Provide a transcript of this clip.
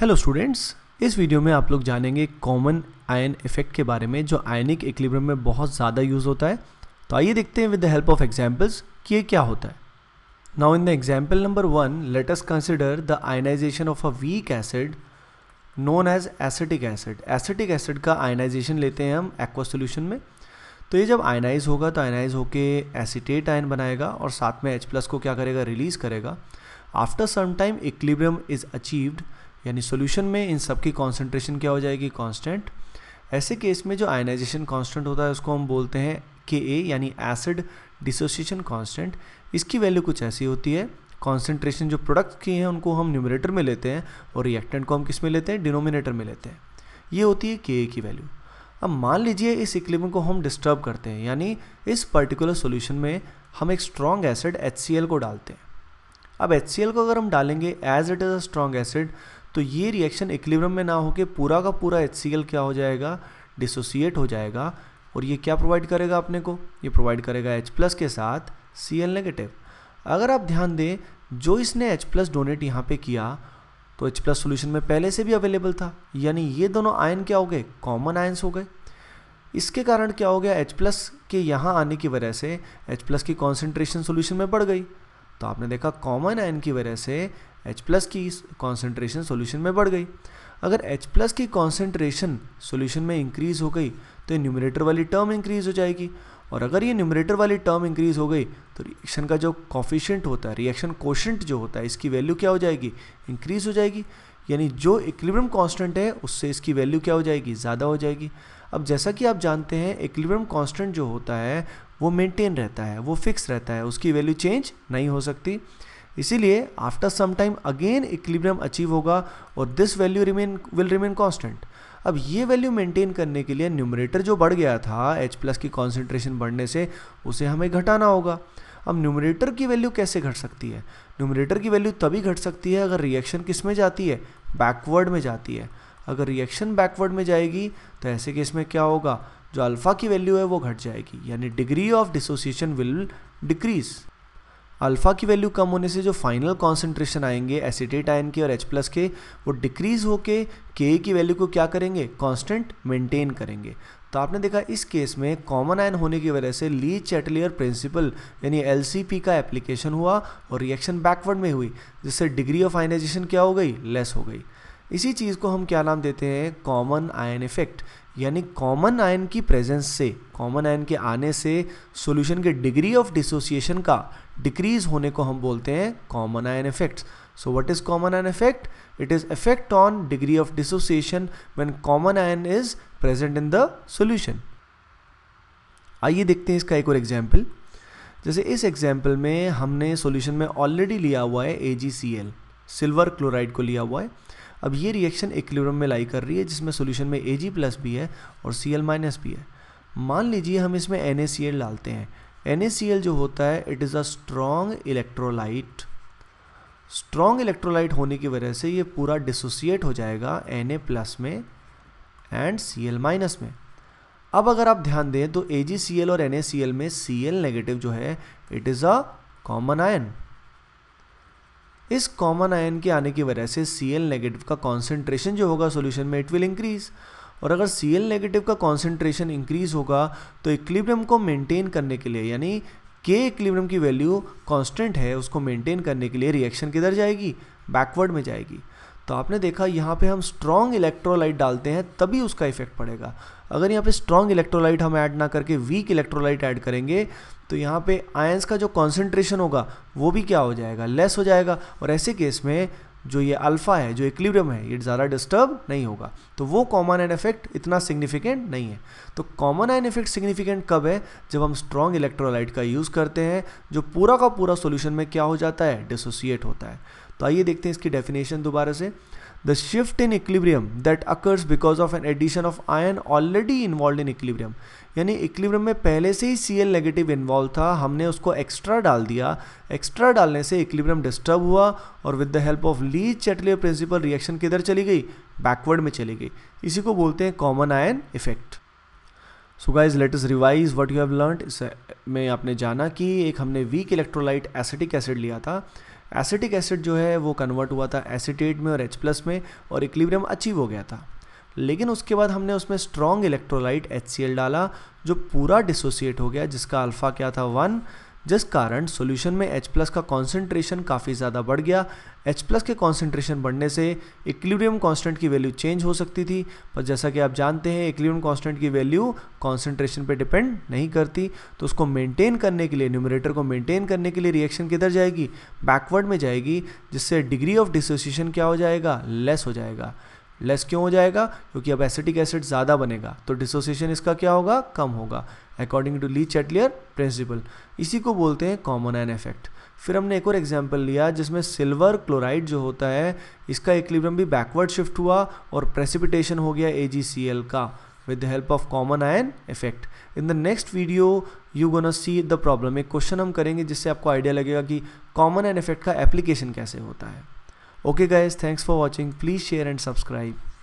hello students इस video में आप लोग जानेंगे कॉमन आयन इफेक्ट के बारे में जो आयनिक इक्लिब्रम में बहुत ज़्यादा यूज़ होता है तो आइए देखते हैं with the help of examples कि ये क्या होता है now in the example number one let us consider the ionization of a weak acid known as acetic acid acetic acid का आयनाइजेशन लेते हैं हम एक्वा सोल्यूशन में तो ये जब आयनाइज होगा तो आयनाइज होकर एसिटेट आयन बनाएगा और साथ में एच प्लस को क्या करेगा रिलीज़ करेगा after some time equilibrium is achieved यानी सोल्यूशन में इन सब की कॉन्सेंट्रेशन क्या हो जाएगी कॉन्स्टेंट ऐसे केस में जो आयनाइजेशन कॉन्स्टेंट होता है उसको हम बोलते हैं के ए यानी एसिड डिसोसिएशन कॉन्स्टेंट इसकी वैल्यू कुछ ऐसी होती है कॉन्सेंट्रेशन जो प्रोडक्ट की हैं उनको हम न्यूमरेटर में लेते हैं और रिएक्टेंट को हम किस में लेते हैं डिनोमिनेटर में लेते हैं ये होती है के ए की वैल्यू अब मान लीजिए इस इक्लिबम को हम डिस्टर्ब करते हैं यानी इस पर्टिकुलर सोल्यूशन में हम एक स्ट्रॉन्ग एसिड एच को डालते हैं अब एच को अगर हम डालेंगे as it is a strong acid तो ये रिएक्शन इक्लिब्रम में ना होकर पूरा का पूरा एच क्या हो जाएगा डिसोसिएट हो जाएगा और ये क्या प्रोवाइड करेगा अपने को ये प्रोवाइड करेगा H प्लस के साथ सी एल नेगेटिव अगर आप ध्यान दें जो इसने H प्लस डोनेट यहाँ पे किया तो H प्लस सोल्यूशन में पहले से भी अवेलेबल था यानी ये दोनों आयन क्या हो गए कॉमन आयन्स हो गए इसके कारण क्या हो गया H प्लस के यहाँ आने की वजह से H प्लस की कॉन्सेंट्रेशन सोल्यूशन में बढ़ गई तो आपने देखा कॉमन आयन की वजह से एच प्लस की कॉन्सेंट्रेशन सोल्यूशन में बढ़ गई अगर H प्लस की कॉन्सेंट्रेशन सोल्यूशन में इंक्रीज़ हो गई तो ये न्यूमरेटर वाली टर्म इंक्रीज़ हो जाएगी और अगर ये न्यूमरेटर वाली टर्म इंक्रीज़ हो गई तो रिएक्शन का जो कॉफिशेंट होता है रिएक्शन कोशेंट जो होता है इसकी वैल्यू क्या हो जाएगी इंक्रीज़ हो जाएगी यानी जो इक्लिब्रियम कांस्टेंट है उससे इसकी वैल्यू क्या हो जाएगी ज़्यादा हो जाएगी अब जैसा कि आप जानते हैं इक्लिब्रियम कांस्टेंट जो होता है वो मेंटेन रहता है वो फिक्स रहता है उसकी वैल्यू चेंज नहीं हो सकती इसीलिए after some time again equilibrium achieve होगा और this value remain will remain constant अब ये वैल्यू मेंटेन करने के लिए न्यूमरेटर जो बढ़ गया था एच प्लस की कॉन्सेंट्रेशन बढ़ने से उसे हमें घटाना होगा अब न्यूमरेटर की वैल्यू कैसे घट सकती है न्यूमरेटर की वैल्यू तभी घट सकती है अगर रिएक्शन किस में जाती है बैकवर्ड में जाती है अगर रिएक्शन बैकवर्ड में जाएगी तो ऐसे केस में क्या होगा जो अल्फ़ा की वैल्यू है वो घट जाएगी यानी degree of dissociation will decrease alpha की वैल्यू कम होने से जो फाइनल कॉन्सेंट्रेशन आएंगे एसिडेट आयन के और एच प्लस के वो डिक्रीज होके के की वैल्यू को क्या करेंगे कांस्टेंट मेंटेन करेंगे तो आपने देखा इस केस में कॉमन आयन होने की वजह से ली चैटलियर प्रिंसिपल यानी एल का एप्लीकेशन हुआ और रिएक्शन बैकवर्ड में हुई जिससे डिग्री ऑफ आयनाइजेशन क्या हो गई लेस हो गई इसी चीज़ को हम क्या नाम देते हैं कॉमन आयन इफेक्ट यानी कॉमन आयन की प्रेजेंस से कॉमन आयन के आने से सॉल्यूशन के डिग्री ऑफ डिसोसिएशन का डिक्रीज होने को हम बोलते हैं common ion effects so what is common ion effect it is effect on degree of dissociation when common ion is present in the solution आइए देखते हैं इसका एक और एग्जाम्पल जैसे इस एग्जाम्पल में हमने सोल्यूशन में ऑलरेडी लिया हुआ है ए सिल्वर क्लोराइड को लिया हुआ है अब ये रिएक्शन इक्विलिब्रियम में लाई कर रही है जिसमें सोल्यूशन में ए जी प्लस भी है और सी एल माइनस भी है मान लीजिए हम इसमें एन ए सी एल डालते हैं एन ए सी एल जो होता है it is a strong electrolyte strong electrolyte होने की वजह से ये पूरा डिसोसिएट हो जाएगा एन ए प्लस में एंड सी एल माइनस में अब अगर आप ध्यान दें तो ए जी सी एल और एन ए सी एल में सी एल नेगेटिव जो है it is a common ion इस कॉमन आयन के आने की वजह से सी एल नेगेटिव का कॉन्सेंट्रेशन जो होगा सोल्यूशन में इट विल इंक्रीज़ और अगर सी एल नेगेटिव का कॉन्सेंट्रेशन इंक्रीज़ होगा तो इक्लिब्रियम को मेनटेन करने के लिए यानी के इक्लिब्रियम की वैल्यू कॉन्स्टेंट है उसको मेंटेन करने के लिए रिएक्शन किधर जाएगी बैकवर्ड में जाएगी तो आपने देखा यहाँ पे हम स्ट्रॉन्ग इलेक्ट्रोलाइट डालते हैं तभी उसका इफेक्ट पड़ेगा अगर यहाँ पे स्ट्रॉन्ग इलेक्ट्रोलाइट हम ऐड ना करके वीक इलेक्ट्रोलाइट ऐड करेंगे तो यहाँ पे आयंस का जो कॉन्सेंट्रेशन होगा वो भी क्या हो जाएगा लेस हो जाएगा और ऐसे केस में जो ये अल्फ़ा है जो इक्लिब्रियम है ये ज़्यादा डिस्टर्ब नहीं होगा तो वो कॉमन एंड इफेक्ट इतना सिग्निफिकेंट नहीं है तो कॉमन एंड इफेक्ट सिग्निफिकेंट कब है जब हम स्ट्रॉन्ग इलेक्ट्रोलाइट का यूज़ करते हैं जो पूरा का पूरा सोल्यूशन में क्या हो जाता है डिसोसिएट होता है तो आइए देखते हैं इसकी डेफिनेशन दोबारा से the shift in equilibrium that occurs because of an addition of ion already involve in equilibrium यानी इक्लिब्रियम में पहले से ही सी एल नेगेटिव इन्वॉल्व था हमने उसको एक्स्ट्रा डाल दिया एक्स्ट्रा डालने से इक्लिब्रियम डिस्टर्ब हुआ और with the help of Le Chatelier principle reaction किधर चली गई बैकवर्ड में चली गई इसी को बोलते हैं common ion effect so guys let is revise what you have learn में आपने जाना कि एक हमने वीक इलेक्ट्रोलाइट एसिटिक एसिड लिया था एसिटिक एसिड जो है वो कन्वर्ट हुआ था एसिटेट में और एच प्लस में और इक्लिब्रियम अचीव हो गया था लेकिन उसके बाद हमने उसमें स्ट्रॉन्ग इलेक्ट्रोलाइट एच डाला जो पूरा डिसोसिएट हो गया जिसका अल्फ़ा क्या था वन जिस कारण सॉल्यूशन में H प्लस का कॉन्सेंट्रेशन काफ़ी ज़्यादा बढ़ गया H प्लस के कॉन्सेंट्रेशन बढ़ने से इक्लिब्रियम कांस्टेंट की वैल्यू चेंज हो सकती थी पर जैसा कि आप जानते हैं इक्लिब्रियम कांस्टेंट की वैल्यू कॉन्सेंट्रेशन पे डिपेंड नहीं करती तो उसको मेंटेन करने के लिए न्यूमरेटर को मेंटेन करने के लिए रिएक्शन किधर जाएगी बैकवर्ड में जाएगी जिससे डिग्री ऑफ डिसोसिएशन क्या हो जाएगा लेस हो जाएगा लेस क्यों हो जाएगा क्योंकि अब एसिटिक एसिड ज़्यादा बनेगा तो डिसोसिएशन इसका क्या होगा कम होगा according to Le Chatelier principle इसी को बोलते हैं कॉमन एन इफेक्ट फिर हमने एक और एग्जाम्पल लिया जिसमें सिल्वर क्लोराइड जो होता है इसका इक्लिब्रम भी बैकवर्ड शिफ्ट हुआ और प्रेसिपिटेशन हो गया ए का with the help of common ion effect in the next video you gonna see the problem एक क्वेश्चन हम करेंगे जिससे आपको आइडिया लगेगा कि कॉमन ion इफेक्ट का एप्लीकेशन कैसे होता है okay guys thanks for watching please share and subscribe